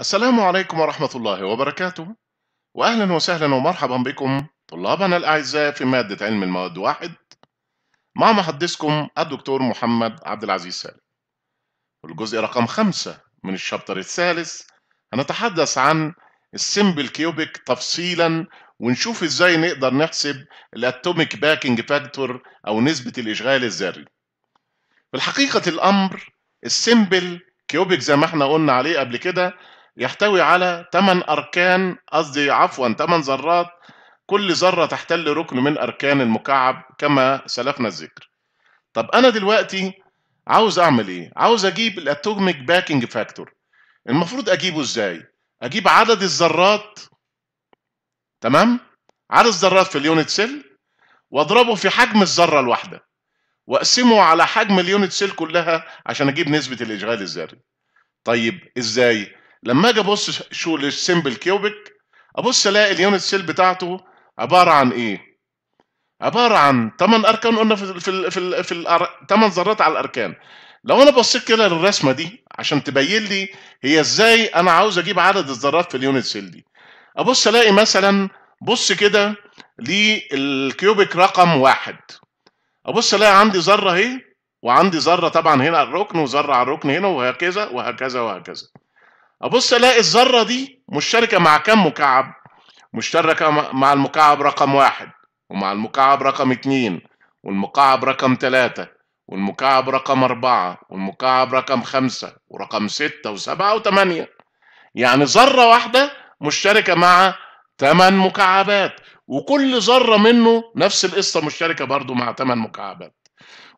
السلام عليكم ورحمة الله وبركاته وأهلا وسهلا ومرحبا بكم طلابنا الأعزاء في مادة علم المواد واحد مع محدثكم الدكتور محمد عبد العزيز سالم الجزء رقم خمسة من الشابتر الثالث هنتحدث عن السمبل كيوبيك تفصيلا ونشوف ازاي نقدر نحسب الاتوميك باكينج فاكتور او نسبة الاشغال الذري في الحقيقة الامر السمبل كيوبيك زي ما احنا قلنا عليه قبل كده يحتوي على 8 أركان قصدي عفوا 8 ذرات كل ذرة تحتل ركن من أركان المكعب كما سلفنا الذكر طب أنا دلوقتي عاوز أعمل إيه؟ عاوز أجيب الأتوميك باكينج فاكتور المفروض أجيبه إزاي؟ أجيب عدد الذرات تمام؟ عدد الذرات في اليونت سيل وأضربه في حجم الذرة الواحدة وأقسمه على حجم اليونت سيل كلها عشان أجيب نسبة الإشغال الذري طيب إزاي؟ لما اجي ابص شو للسمبل كيوبيك ابص الاقي اليونت سيل بتاعته عباره عن ايه؟ عباره عن 8 اركان قلنا في الـ في الـ في, الـ في الـ 8 ذرات على الاركان لو انا بصيت كده للرسمه دي عشان تبين لي هي ازاي انا عاوز اجيب عدد الذرات في اليونت سيل دي ابص الاقي مثلا بص كده للكيوبيك رقم واحد ابص الاقي عندي ذره اهي وعندي ذره طبعا هنا على الركن وذره على الركن هنا وهكذا وهكذا وهكذا ابص الاقي الذره دي مشتركه مع كم مكعب مشتركه مع المكعب رقم واحد ومع المكعب رقم اتنين والمكعب رقم تلاتة والمكعب رقم أربعة والمكعب رقم خمسة ورقم ستة وسبعة وثمانيه. يعني ذرة واحدة مشتركة مع تمن مكعبات وكل ذرة منه نفس القصة مشتركة برضو مع تمن مكعبات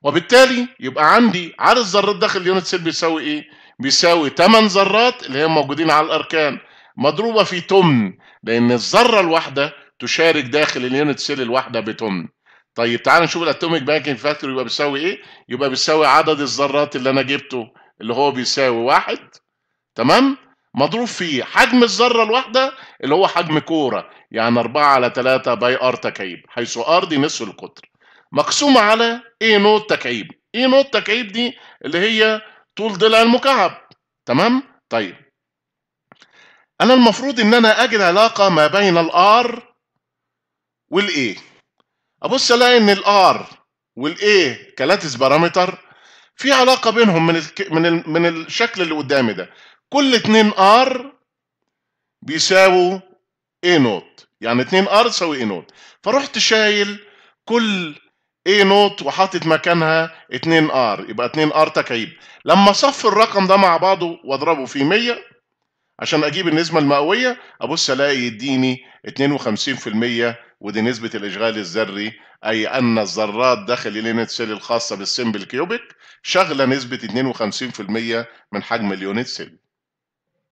وبالتالي يبقى عندي عدد ذرات داخل اليونت سيل بيساوي ايه؟ بيساوي 8 ذرات اللي هم موجودين على الاركان مضروبه في تمن لان الذره الواحده تشارك داخل اليونت سيل الواحده بتمن طيب تعال نشوف الاتوميك بانكينج فاكتور يبقى بيساوي ايه يبقى بيساوي عدد الذرات اللي انا جبته اللي هو بيساوي واحد تمام مضروب فيه حجم الذره الواحده اللي هو حجم كوره يعني 4 على 3 باي ار تكعيب حيث ار دي نصف القطر مقسومه على اي نوت تكعيب اي نوت تكعيب دي اللي هي طول ضلع المكعب تمام طيب انا المفروض ان انا اجد علاقه ما بين الار والاي ابص الاقي ان الار والاي كلاتس بارامتر في علاقه بينهم من الك... من ال... من الشكل اللي قدامي ده كل 2 ار بيساووا اي نوت يعني 2 ار تساوي اي نوت فرحت شايل كل A نوت وحاطط مكانها 2 ار يبقى 2 ار تكعيب لما صف الرقم ده مع بعضه واضربه في 100 عشان اجيب النسبه المئويه ابص الاقي يديني 52% ودي نسبه الاشغال الذري اي ان الذرات داخل اليونت سيل الخاصه بالسمبل كيوبيك شغله نسبه 52% من حجم اليونت سيل